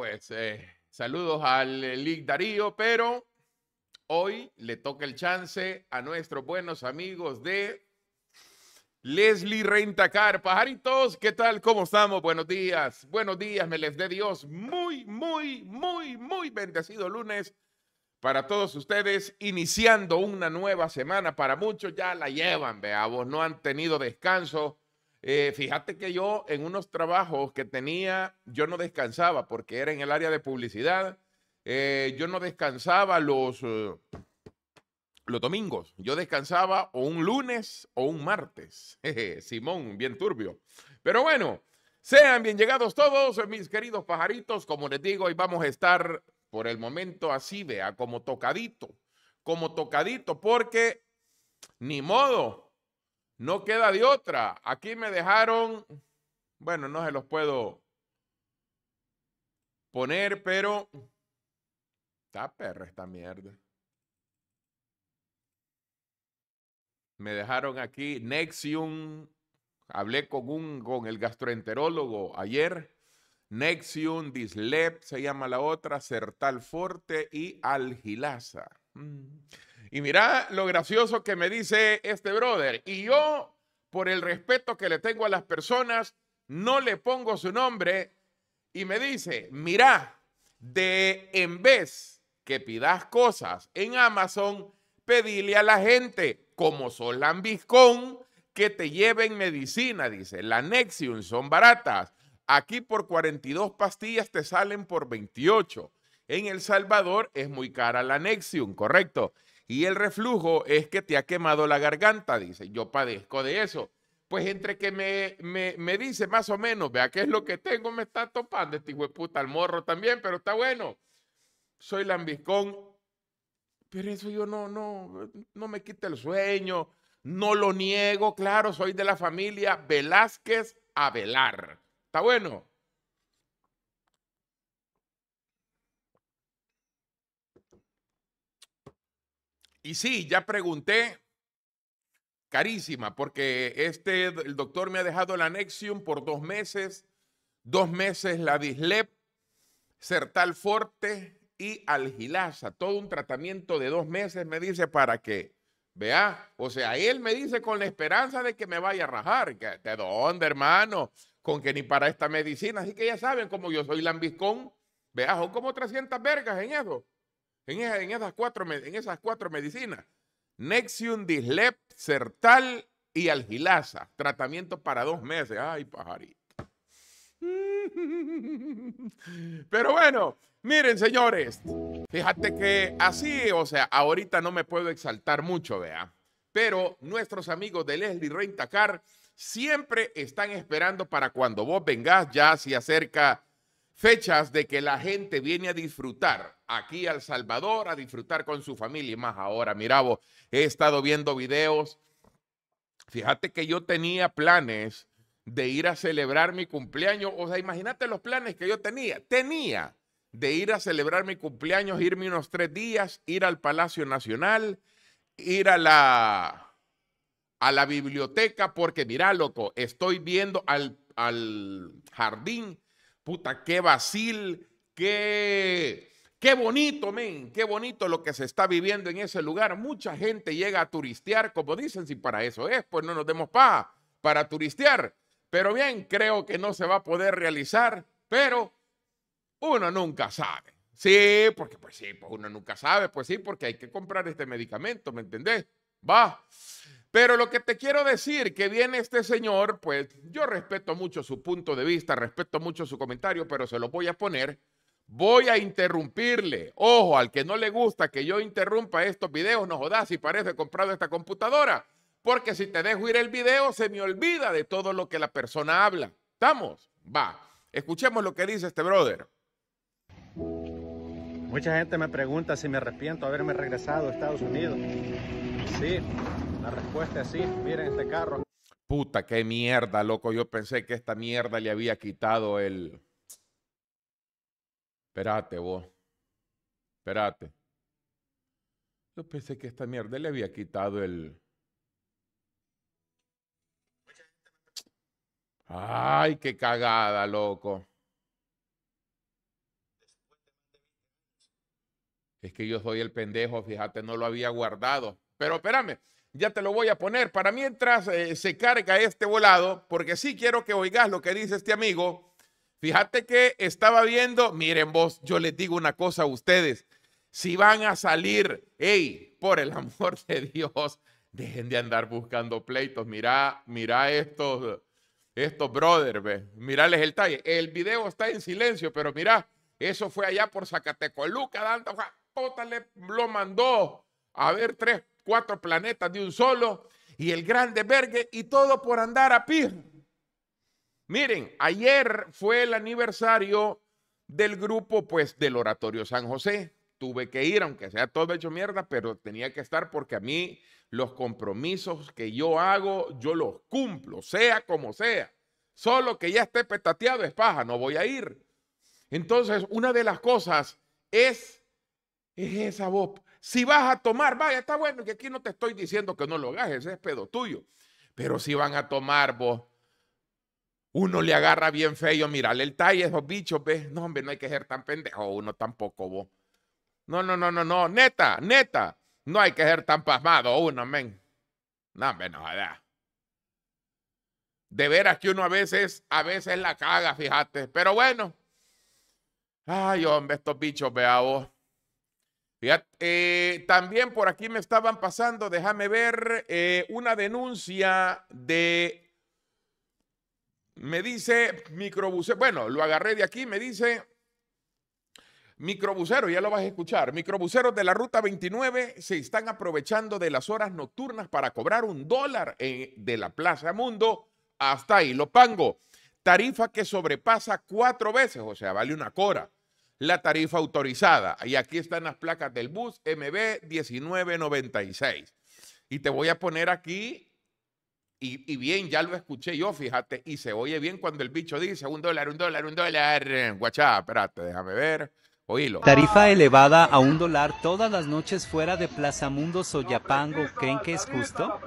pues eh, saludos al eh, Lick Darío, pero hoy le toca el chance a nuestros buenos amigos de Leslie Rentacar. Pajaritos, ¿qué tal? ¿Cómo estamos? Buenos días, buenos días, me les dé Dios. Muy, muy, muy, muy bendecido lunes para todos ustedes, iniciando una nueva semana. Para muchos ya la llevan, veamos, no han tenido descanso eh, fíjate que yo en unos trabajos que tenía, yo no descansaba porque era en el área de publicidad. Eh, yo no descansaba los, eh, los domingos. Yo descansaba o un lunes o un martes. Simón, bien turbio. Pero bueno, sean bien llegados todos, mis queridos pajaritos. Como les digo, hoy vamos a estar por el momento así, vea, como tocadito. Como tocadito, porque ni modo, no queda de otra. Aquí me dejaron, bueno, no se los puedo poner, pero está perra esta mierda. Me dejaron aquí Nexium. Hablé con un con el gastroenterólogo ayer. Nexium, Dislep, se llama la otra, sertal Forte y Algilaza. Mm. Y mira lo gracioso que me dice este brother. Y yo, por el respeto que le tengo a las personas, no le pongo su nombre. Y me dice, mira, de en vez que pidas cosas en Amazon, pedile a la gente, como son que te lleven medicina, dice. La Nexium son baratas. Aquí por 42 pastillas te salen por 28. En El Salvador es muy cara la Nexium, correcto. Y el reflujo es que te ha quemado la garganta, dice. Yo padezco de eso. Pues entre que me, me, dice más o menos, vea qué es lo que tengo, me está topando este hueputa al morro también, pero está bueno. Soy lambiscón, pero eso yo no, no, no me quita el sueño, no lo niego, claro, soy de la familia Velázquez a velar. ¿Está bueno? Y sí, ya pregunté, carísima, porque este, el doctor me ha dejado la Nexium por dos meses, dos meses la Dislep, Sertal Forte y Algilasa, todo un tratamiento de dos meses, me dice, para que, vea, o sea, él me dice con la esperanza de que me vaya a rajar, que ¿de dónde, hermano? Con que ni para esta medicina, así que ya saben, como yo soy lambiscón, vea, son como 300 vergas en eso en, esas, cuatro, medicinas. Nexium, Dislep, Sertal y Algilasa. Tratamiento para dos meses. Ay, pajarito. Pero bueno, miren señores, fíjate que así, o sea, ahorita no me puedo exaltar mucho, vea. Pero nuestros amigos de Leslie Rentacar siempre están esperando para cuando vos vengas ya se acerca fechas de que la gente viene a disfrutar aquí al Salvador a disfrutar con su familia y más ahora. Mira, vos, he estado viendo videos. Fíjate que yo tenía planes de ir a celebrar mi cumpleaños. O sea, imagínate los planes que yo tenía. Tenía de ir a celebrar mi cumpleaños, irme unos tres días, ir al Palacio Nacional, ir a la, a la biblioteca, porque mira, loco, estoy viendo al, al jardín, puta, qué vacil, qué Qué bonito, men, qué bonito lo que se está viviendo en ese lugar. Mucha gente llega a turistear, como dicen, si para eso es, pues no nos demos pa para turistear. Pero bien, creo que no se va a poder realizar, pero uno nunca sabe. Sí, porque pues sí, pues uno nunca sabe, pues sí, porque hay que comprar este medicamento, ¿me entendés? Va. Pero lo que te quiero decir, que viene este señor, pues yo respeto mucho su punto de vista, respeto mucho su comentario, pero se lo voy a poner Voy a interrumpirle. Ojo, al que no le gusta que yo interrumpa estos videos, no jodas si parece comprado esta computadora. Porque si te dejo ir el video, se me olvida de todo lo que la persona habla. ¿Estamos? Va. Escuchemos lo que dice este brother. Mucha gente me pregunta si me arrepiento de haberme regresado a Estados Unidos. Sí, la respuesta es sí. Miren este carro. Puta, qué mierda, loco. Yo pensé que esta mierda le había quitado el, Espérate vos. Espérate. Yo pensé que esta mierda le había quitado el... Ay, qué cagada, loco. Es que yo soy el pendejo, fíjate, no lo había guardado. Pero espérame, ya te lo voy a poner para mientras eh, se carga este volado, porque sí quiero que oigas lo que dice este amigo Fíjate que estaba viendo, miren vos, yo les digo una cosa a ustedes, si van a salir, hey, por el amor de Dios, dejen de andar buscando pleitos. Mira, mira estos, estos brothers, ve, el talle. El video está en silencio, pero mira, eso fue allá por Zacatecoluca, dando, ojalá le, lo mandó a ver tres, cuatro planetas de un solo y el grande vergue y todo por andar a pie. Miren, ayer fue el aniversario del grupo, pues, del Oratorio San José. Tuve que ir, aunque sea todo hecho mierda, pero tenía que estar porque a mí los compromisos que yo hago, yo los cumplo, sea como sea. Solo que ya esté petateado es paja, no voy a ir. Entonces, una de las cosas es, esa voz. Si vas a tomar, vaya, está bueno que aquí no te estoy diciendo que no lo hagas, ese es pedo tuyo. Pero si van a tomar vos, uno le agarra bien feo, mírale, el talle esos bichos, ve, No, hombre, no hay que ser tan pendejo, uno tampoco, vos. No, no, no, no, no, neta, neta, no hay que ser tan pasmado, uno, men. No, hombre, no, De veras que uno a veces, a veces la caga, fíjate. Pero bueno. Ay, hombre, estos bichos, vea vos. Fíjate, eh, también por aquí me estaban pasando, déjame ver, eh, una denuncia de me dice microbusero, bueno, lo agarré de aquí, me dice microbusero, ya lo vas a escuchar. Microbuseros de la ruta 29 se están aprovechando de las horas nocturnas para cobrar un dólar de la Plaza Mundo hasta ahí, lo pango. Tarifa que sobrepasa cuatro veces, o sea, vale una cora la tarifa autorizada. Y aquí están las placas del bus MB 1996. Y te voy a poner aquí y, bien, ya lo escuché yo, fíjate, y se oye bien cuando el bicho dice un dólar, un dólar, un dólar. Guachá, espérate, déjame ver. Oílo. Tarifa elevada a un dólar todas las noches fuera de Plaza Mundo Soyapango, ¿creen que es justo?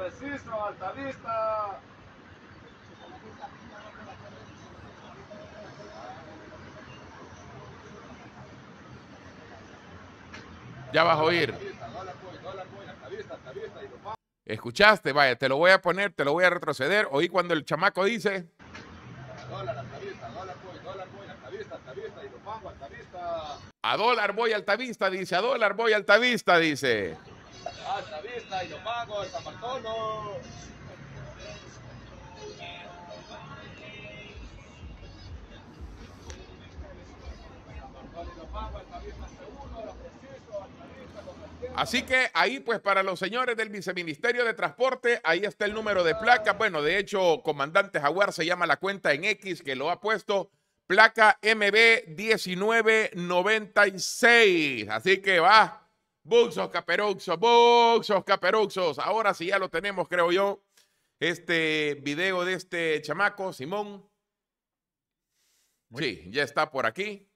Ya vas a oír. Escuchaste, vaya, te lo voy a poner, te lo voy a retroceder. Oí cuando el chamaco dice. A dólar voy altavista, dice, a dólar voy altavista, dice. Altavista y lo pago, el zapartono. Así que ahí, pues, para los señores del Viceministerio de Transporte, ahí está el número de placa. Bueno, de hecho, Comandante Jaguar se llama la cuenta en X que lo ha puesto. Placa MB 1996. Así que va. Buxos, caperuxos, buxos, caperuxos. Ahora sí ya lo tenemos, creo yo. Este video de este chamaco, Simón. Sí, ya está por aquí.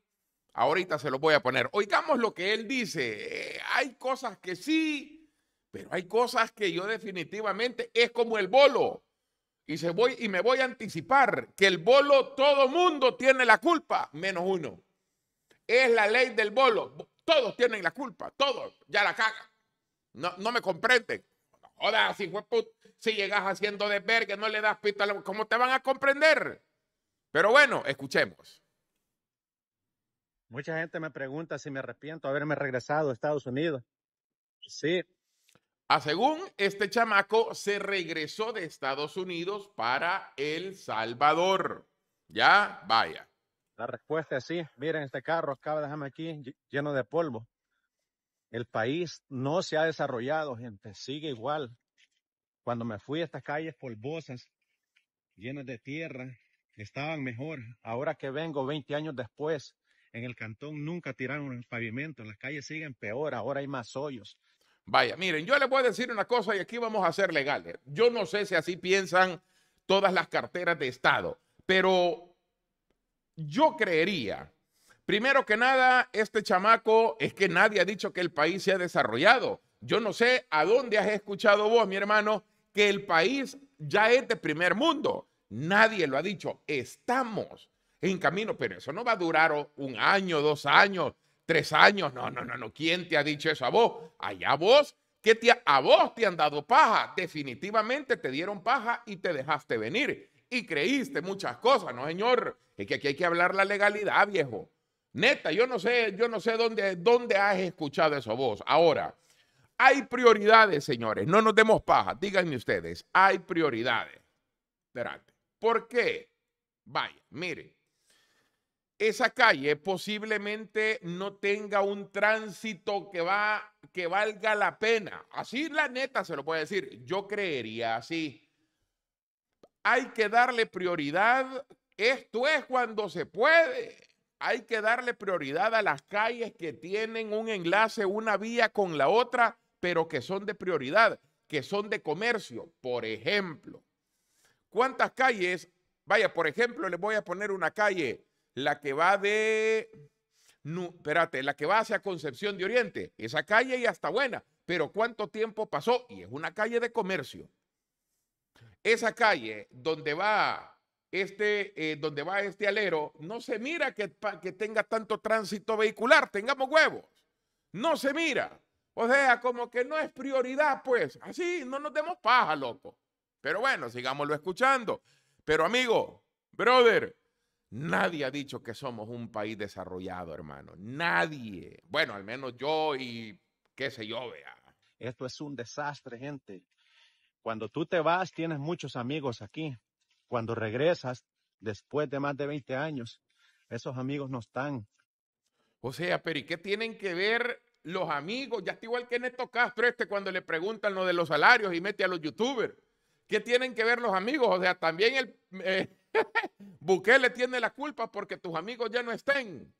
Ahorita se los voy a poner. Oigamos lo que él dice. Eh, hay cosas que sí, pero hay cosas que yo definitivamente es como el bolo. Y, se voy, y me voy a anticipar que el bolo todo mundo tiene la culpa, menos uno. Es la ley del bolo. Todos tienen la culpa, todos. Ya la cagan. No, me comprenden. Joda, si, si llegas haciendo de que no le das pista, ¿cómo te van a comprender? Pero bueno, escuchemos. Mucha gente me pregunta si me arrepiento de haberme regresado a Estados Unidos. Sí. A ah, según este chamaco, se regresó de Estados Unidos para El Salvador. Ya, vaya. La respuesta es sí. Miren, este carro acaba de dejarme aquí lleno de polvo. El país no se ha desarrollado, gente. Sigue igual. Cuando me fui a estas calles polvosas, llenas de tierra, estaban mejor. Ahora que vengo 20 años después, en el cantón nunca tiraron el pavimento, las calles siguen peor, ahora hay más hoyos. Vaya, miren, yo les voy a decir una cosa y aquí vamos a ser legales. Yo no sé si así piensan todas las carteras de Estado, pero yo creería, primero que nada, este chamaco es que nadie ha dicho que el país se ha desarrollado. Yo no sé a dónde has escuchado vos, mi hermano, que el país ya es de primer mundo. Nadie lo ha dicho. Estamos en camino, pero eso no va a durar un año, dos años, tres años. No, no, no, no. ¿Quién te ha dicho eso a vos? Allá vos, que te, a vos te han dado paja. Definitivamente te dieron paja y te dejaste venir. Y creíste muchas cosas, ¿no, señor? Es que aquí hay que hablar la legalidad, viejo. Neta, yo no sé, yo no sé dónde, dónde has escuchado eso vos. Ahora, hay prioridades, señores. No nos demos paja. Díganme ustedes, hay prioridades. Esperate. ¿Por qué? Vaya, mire, esa calle posiblemente no tenga un tránsito que, va, que valga la pena. Así la neta se lo puede decir. Yo creería así. Hay que darle prioridad. Esto es cuando se puede. Hay que darle prioridad a las calles que tienen un enlace, una vía con la otra, pero que son de prioridad, que son de comercio. Por ejemplo, ¿cuántas calles? Vaya, por ejemplo, les voy a poner una calle la que va de. espérate, la que va hacia Concepción de Oriente. Esa calle ya está buena, pero ¿cuánto tiempo pasó? Y es una calle de comercio. Esa calle donde va este, eh, donde va este alero, no se mira que, que tenga tanto tránsito vehicular, tengamos huevos. No se mira. O sea, como que no es prioridad, pues. Así, no nos demos paja, loco. Pero bueno, sigámoslo escuchando. Pero amigo, brother, Nadie ha dicho que somos un país desarrollado, hermano. Nadie. Bueno, al menos yo y qué sé yo, vea. Esto es un desastre, gente. Cuando tú te vas, tienes muchos amigos aquí. Cuando regresas, después de más de 20 años, esos amigos no están. O sea, pero ¿y qué tienen que ver los amigos? Ya está igual que Neto Castro este cuando le preguntan lo de los salarios y mete a los youtubers. ¿Qué tienen que ver los amigos? O sea, también el... Eh, Bukele tiene la culpa porque tus amigos ya no estén.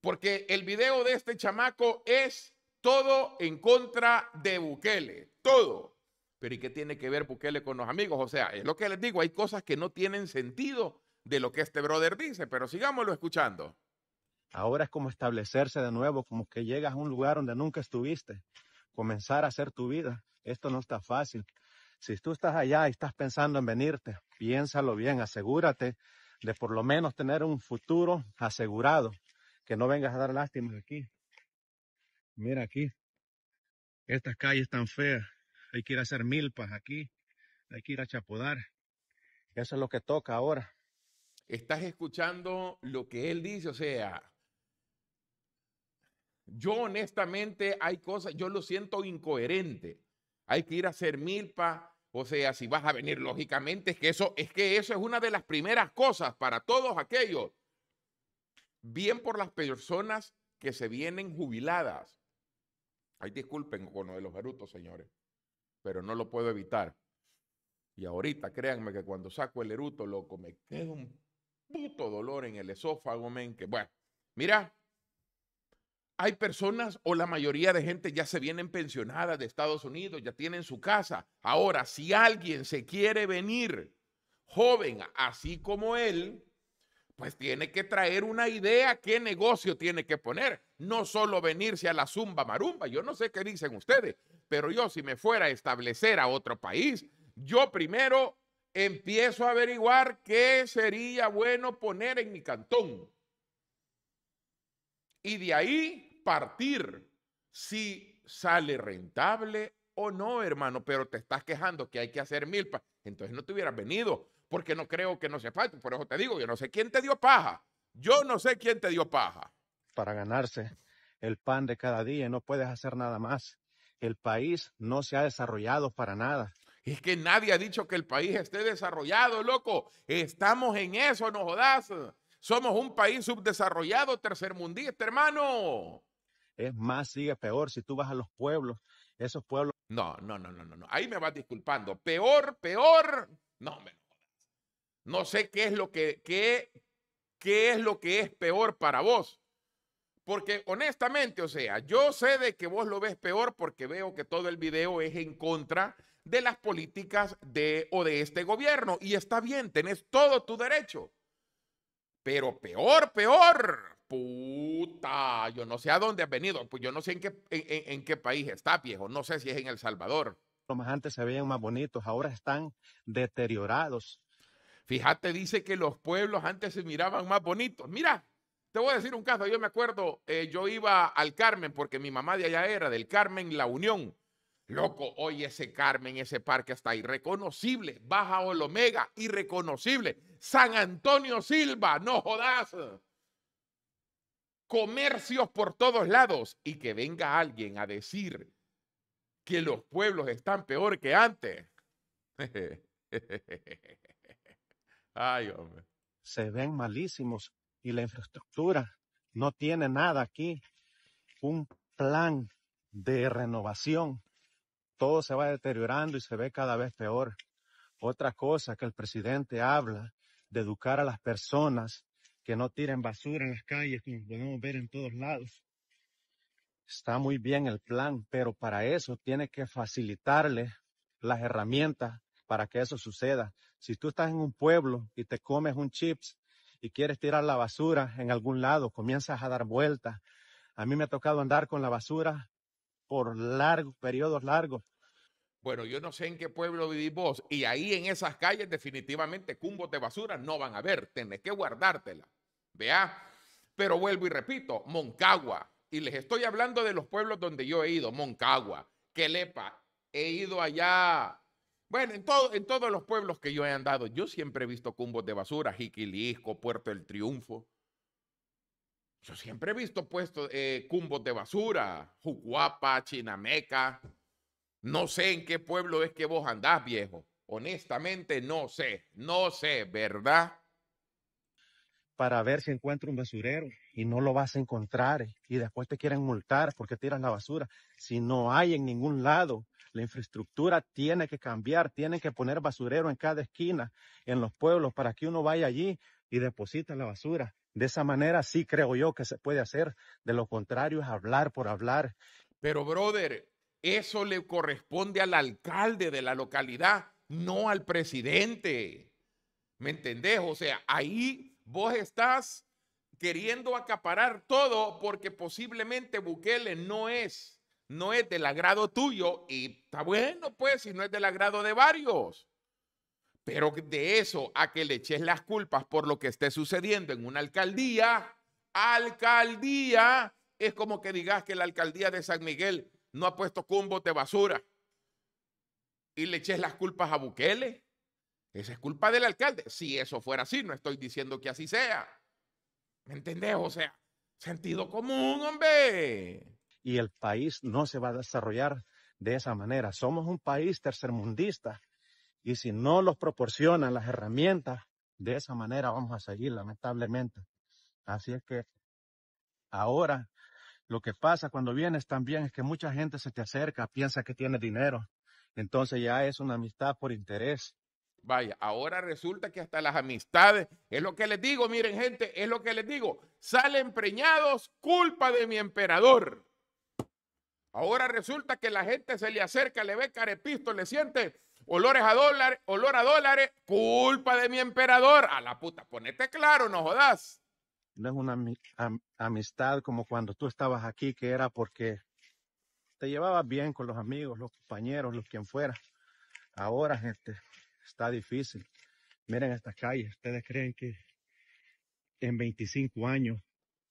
Porque el video de este chamaco es todo en contra de Bukele. Todo. Pero ¿y qué tiene que ver Bukele con los amigos? O sea, es lo que les digo, hay cosas que no tienen sentido de lo que este brother dice, pero sigámoslo escuchando. Ahora es como establecerse de nuevo, como que llegas a un lugar donde nunca estuviste, comenzar a hacer tu vida. Esto no está fácil. Si tú estás allá y estás pensando en venirte, piénsalo bien, asegúrate de por lo menos tener un futuro asegurado, que no vengas a dar lástimas aquí. Mira aquí, estas calles están feas, hay que ir a hacer milpas aquí, hay que ir a chapodar. Eso es lo que toca ahora. Estás escuchando lo que él dice, o sea, yo honestamente hay cosas, yo lo siento incoherente. Hay que ir a hacer milpa, o sea, si vas a venir, lógicamente, es que eso es, que eso es una de las primeras cosas para todos aquellos. Bien por las personas que se vienen jubiladas. Ay, disculpen con de los erutos, señores, pero no lo puedo evitar. Y ahorita, créanme que cuando saco el eruto, loco, me queda un puto dolor en el esófago, men, que bueno, mira, hay personas o la mayoría de gente ya se vienen pensionadas de Estados Unidos, ya tienen su casa. Ahora, si alguien se quiere venir joven, así como él, pues tiene que traer una idea qué negocio tiene que poner. No solo venirse a la zumba marumba, yo no sé qué dicen ustedes, pero yo si me fuera a establecer a otro país, yo primero empiezo a averiguar qué sería bueno poner en mi cantón. Y de ahí partir si sale rentable o no, hermano, pero te estás quejando que hay que hacer mil, entonces no te hubieras venido, porque no creo que no se falte, por eso te digo, yo no sé quién te dio paja, yo no sé quién te dio paja. Para ganarse el pan de cada día, no puedes hacer nada más. El país no se ha desarrollado para nada. Es que nadie ha dicho que el país esté desarrollado, loco. Estamos en eso, no jodas. Somos un país subdesarrollado, tercermundista, hermano es más, sigue peor. Si tú vas a los pueblos, esos pueblos. No, no, no, no, no. Ahí me vas disculpando. Peor, peor. No, me No sé qué es lo que, qué, qué es lo que es peor para vos. Porque honestamente, o sea, yo sé de que vos lo ves peor porque veo que todo el video es en contra de las políticas de o de este gobierno. Y está bien, tenés todo tu derecho. Pero peor, peor puta, yo no sé a dónde ha venido, pues yo no sé en qué, en, qué país está, viejo, no sé si es en El Salvador. Los más antes se veían más bonitos, ahora están deteriorados. Fíjate, dice que los pueblos antes se miraban más bonitos. Mira, te voy a decir un caso, yo me acuerdo, eh, yo iba al Carmen, porque mi mamá de allá era, del Carmen La Unión. Loco, hoy ese Carmen, ese parque está irreconocible. Baja Olomega, irreconocible. San Antonio Silva, no jodas comercios por todos lados y que venga alguien a decir que los pueblos están peor que antes. Se ven malísimos y la infraestructura no tiene nada aquí. Un plan de renovación. Todo se va deteriorando y se ve cada vez peor. Otra cosa que el presidente habla de educar a las personas que no tiren basura en las calles, como podemos ver en todos lados. Está muy bien el plan, pero para eso tiene que facilitarle las herramientas para que eso suceda. Si tú estás en un pueblo y te comes un chips y quieres tirar la basura en algún lado, comienzas a dar vueltas. A mí me ha tocado andar con la basura por largos, periodos largos, bueno, yo no sé en qué pueblo vivís vos y ahí en esas calles definitivamente cumbos de basura no van a ver, Tienes que guardártela. Vea, pero vuelvo y repito, Moncagua, y les estoy hablando de los pueblos donde yo he ido, Moncagua, Quelepa, he ido allá. Bueno, en, todos los pueblos que yo he andado, yo siempre he visto cumbos de basura, Jiquilisco, Puerto del Triunfo. Yo siempre he visto puestos eh, cumbos de basura, Jucuapa, Chinameca. No sé en qué pueblo es que vos andás, viejo. Honestamente, no sé, no sé, ¿verdad? Para ver si encuentro un basurero y no lo vas a encontrar eh, y después te quieren multar porque tiras la basura. Si no hay en ningún lado, la infraestructura tiene que cambiar, tienen que poner basurero en cada esquina, en los pueblos, para que uno vaya allí y deposita la basura. De esa manera sí creo yo que se puede hacer. De lo contrario es hablar por hablar. Pero, brother, eso le corresponde al alcalde de la localidad, no al presidente. ¿Me entendés? O sea, ahí vos estás queriendo acaparar todo porque posiblemente Bukele no es, no es del agrado tuyo y está bueno pues si no es del agrado de varios. Pero de eso a que le eches las culpas por lo que esté sucediendo en una alcaldía, alcaldía, es como que digas que la alcaldía de San Miguel no ha puesto cumbos de basura y le eches las culpas a Bukele. Esa es culpa del alcalde. Si eso fuera así, no estoy diciendo que así sea. ¿Me entendés? O sea, sentido común, hombre. Y el país no se va a desarrollar de esa manera. Somos un país tercermundista y si no los proporcionan las herramientas, de esa manera vamos a seguir, lamentablemente. Así es que ahora lo que pasa cuando vienes también es que mucha gente se te acerca, piensa que tienes dinero. Entonces ya es una amistad por interés. Vaya, ahora resulta que hasta las amistades, es lo que les digo, miren gente, es lo que les digo, salen preñados, culpa de mi emperador. Ahora resulta que la gente se le acerca, le ve carepisto, le siente olores a dólares, olor a dólares, culpa de mi emperador. A la puta, ponete claro, no jodas. No es una amistad como cuando tú estabas aquí, que era porque te llevabas bien con los amigos, los compañeros, los quien fuera. Ahora, gente, está difícil. Miren estas calles. ¿Ustedes creen que en 25 años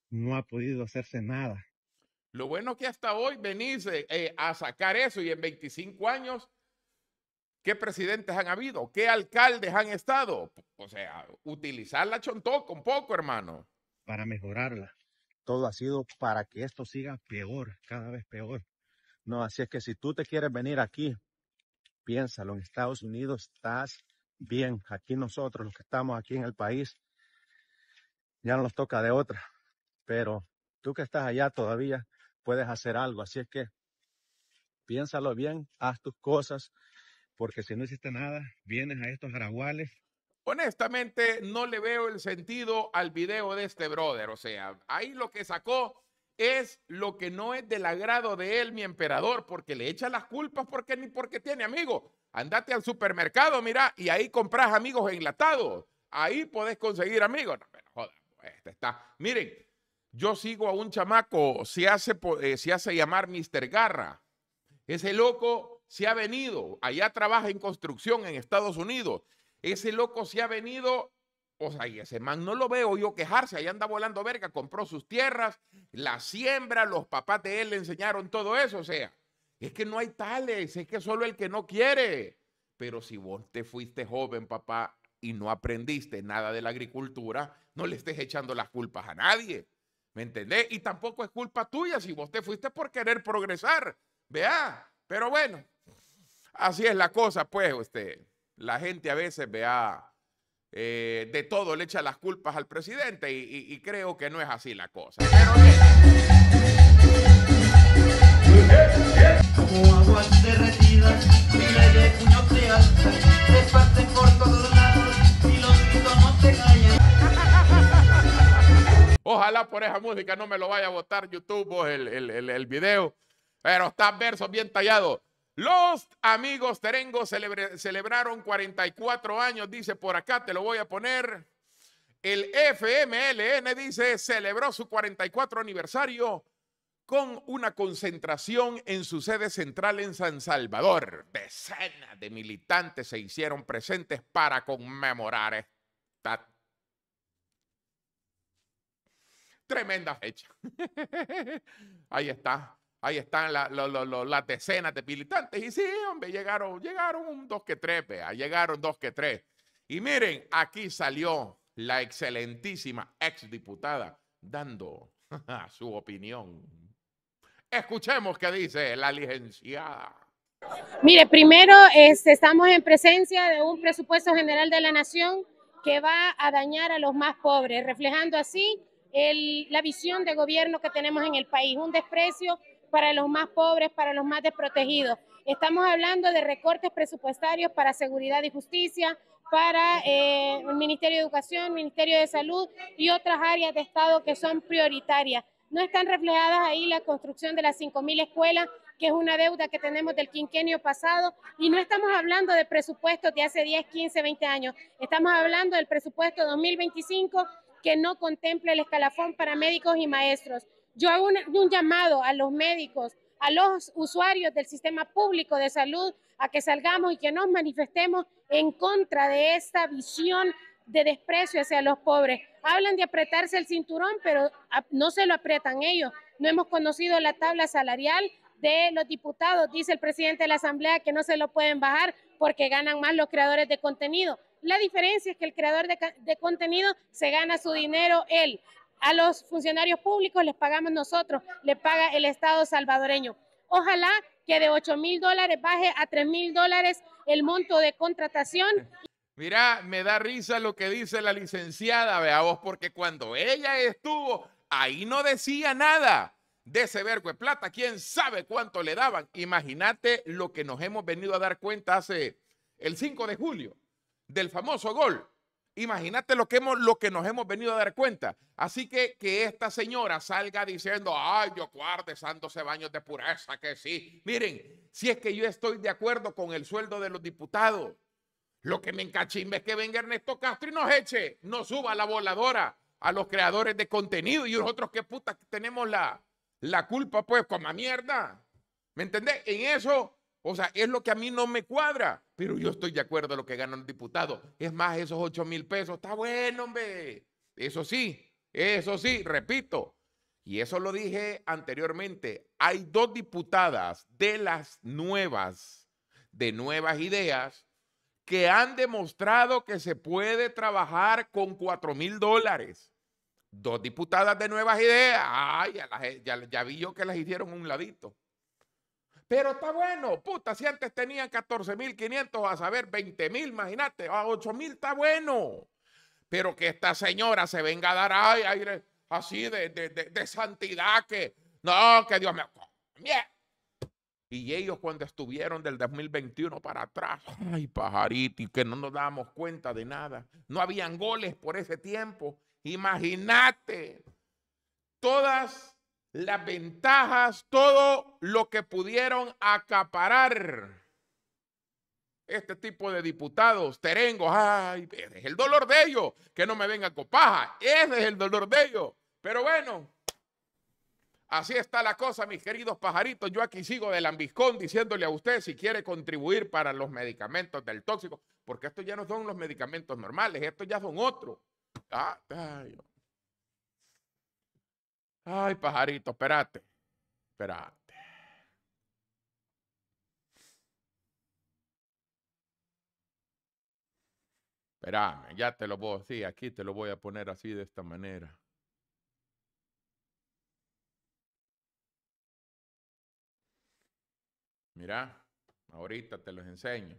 no ha podido hacerse nada? Lo bueno que hasta hoy venís eh, eh, a sacar eso y en 25 años, ¿qué presidentes han habido? ¿Qué alcaldes han estado? O sea, utilizar la chontoca un poco, hermano para mejorarla. Todo ha sido para que esto siga peor, cada vez peor. No, así es que si tú te quieres venir aquí, piénsalo, en Estados Unidos estás bien. Aquí nosotros, los que estamos aquí en el país, ya no nos toca de otra. Pero tú que estás allá todavía puedes hacer algo. Así es que piénsalo bien, haz tus cosas, porque si no hiciste nada, vienes a estos araguales honestamente no le veo el sentido al video de este brother. O sea, ahí lo que sacó es lo que no es del agrado de él, mi emperador, porque le echa las culpas porque ni porque tiene amigos. Andate al supermercado, mira, y ahí compras amigos enlatados. Ahí podés conseguir amigos. Pues, este está. Miren, yo sigo a un chamaco, se hace, eh, se hace llamar Mr. Garra. Ese loco se ha venido, allá trabaja en construcción en Estados Unidos ese loco se ha venido, o sea, y ese man no lo veo yo quejarse, ahí anda volando verga, compró sus tierras, la siembra, los papás de él le enseñaron todo eso, o sea, es que no hay tales, es que solo el que no quiere. Pero si vos te fuiste joven, papá, y no aprendiste nada de la agricultura, no le estés echando las culpas a nadie. ¿Me entendés? Y tampoco es culpa tuya si vos te fuiste por querer progresar. Vea, pero bueno, así es la cosa, pues, usted. La gente a veces vea eh, de todo, le echa las culpas al presidente y, creo que no es así la cosa. Ojalá por esa música no me lo vaya a votar YouTube o el, el, video. Pero está verso bien tallado. Los amigos terengos celebraron 44 años, dice por acá, te lo voy a poner. El FMLN dice, celebró su 44 aniversario con una concentración en su sede central en San Salvador. Decenas de militantes se hicieron presentes para conmemorar esta tremenda fecha. Ahí está. Ahí están la, las decenas de militantes. Y sí, hombre, llegaron, llegaron un dos que tres, vea, llegaron dos que tres. Y miren, aquí salió la excelentísima exdiputada dando su opinión. Escuchemos qué dice la licenciada. Mire, primero este, estamos en presencia de un presupuesto general de la nación que va a dañar a los más pobres, reflejando así la visión de gobierno que tenemos en el país, un desprecio para los más pobres, para los más desprotegidos. Estamos hablando de recortes presupuestarios para seguridad y justicia, para eh, el Ministerio de Educación, Ministerio de Salud y otras áreas de Estado que son prioritarias. No están reflejadas ahí la construcción de las 5.000 escuelas, que es una deuda que tenemos del quinquenio pasado, y no estamos hablando de presupuestos de hace 10, 15, 20 años, estamos hablando del presupuesto 2025 que no contempla el escalafón para médicos y maestros. Yo hago un, llamado a los médicos, a los usuarios del sistema público de salud, a que salgamos y que nos manifestemos en contra de esta visión de desprecio hacia los pobres. Hablan de apretarse el cinturón, pero no se lo aprietan ellos. No hemos conocido la tabla salarial de los diputados, dice el presidente de la Asamblea, que no se lo pueden bajar porque ganan más los creadores de contenido. La diferencia es que el creador de contenido se gana su dinero él, a los funcionarios públicos les pagamos nosotros, les paga el Estado salvadoreño. Ojalá que de 8 mil dólares baje a 3 mil dólares el monto de contratación. Mira, me da risa lo que dice la licenciada, vos, porque cuando ella estuvo, ahí no decía nada de ese vergo de plata, quién sabe cuánto le daban. Imagínate lo que nos hemos venido a dar cuenta hace el 5 de julio del famoso gol Imagínate lo que, hemos, lo que nos hemos venido a dar cuenta. Así que que esta señora salga diciendo, ay, yo guarde santos baños de pureza, que sí. Miren, si es que yo estoy de acuerdo con el sueldo de los diputados, lo que me encachimba es que venga Ernesto Castro y nos eche, nos suba la voladora a los creadores de contenido y nosotros qué puta tenemos la, la culpa, pues, como mierda. ¿Me entendés? En eso o sea, es lo que a mí no me cuadra, pero yo estoy de acuerdo a lo que gana un diputado. Es más, esos 8 mil pesos, está bueno, hombre. Eso sí, eso sí, repito, y eso lo dije anteriormente, hay dos diputadas de las nuevas, de nuevas ideas, que han demostrado que se puede trabajar con 4 mil dólares. Dos diputadas de nuevas ideas. Ay, ya, ya vi yo que las hicieron un ladito. Pero está bueno, puta, si antes tenían 14.500, a saber, 20.000, imagínate, a 8.000 está bueno. Pero que esta señora se venga a dar aire así de, santidad, que no, que Dios me... Y ellos cuando estuvieron del 2021 para atrás, ay pajarito, y que no nos dábamos cuenta de nada. No habían goles por ese tiempo. Imagínate, todas las ventajas, todo lo que pudieron acaparar este tipo de diputados, terengos, ay, es el dolor de ellos, que no me venga copaja, ese es el dolor de ellos. Pero bueno, así está la cosa, mis queridos pajaritos. Yo aquí sigo de lambiscón diciéndole a usted si quiere contribuir para los medicamentos del tóxico, porque estos ya no son los medicamentos normales, estos ya son otros. Ah, no. Ay, pajarito, espérate. Espérate. Espérame, ya te lo voy a sí, aquí te lo voy a poner así de esta manera. Mira, ahorita te los enseño.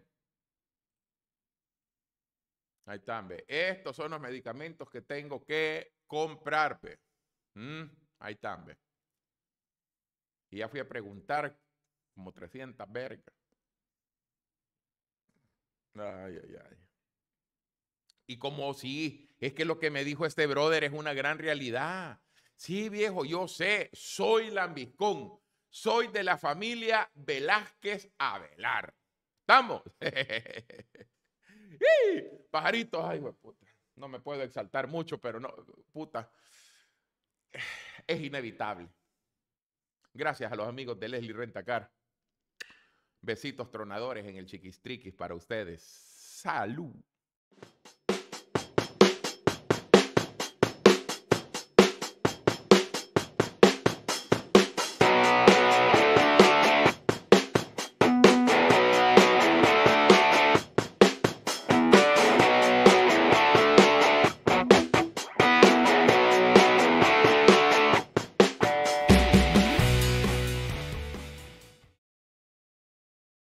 Ahí están, ve. Estos son los medicamentos que tengo que comprar, ve. Ahí también Y ya fui a preguntar como 300 vergas. Ay, ay, ay. Y como si es que lo que me dijo este brother es una gran realidad. Sí, viejo, yo sé, soy lambiscón. Soy de la familia Velázquez Avelar. ¿Estamos? Pajaritos, ay, puta. No me puedo exaltar mucho, pero no, puta es inevitable. Gracias a los amigos de Leslie Rentacar. Besitos tronadores en el chiquistriquis para ustedes. Salud.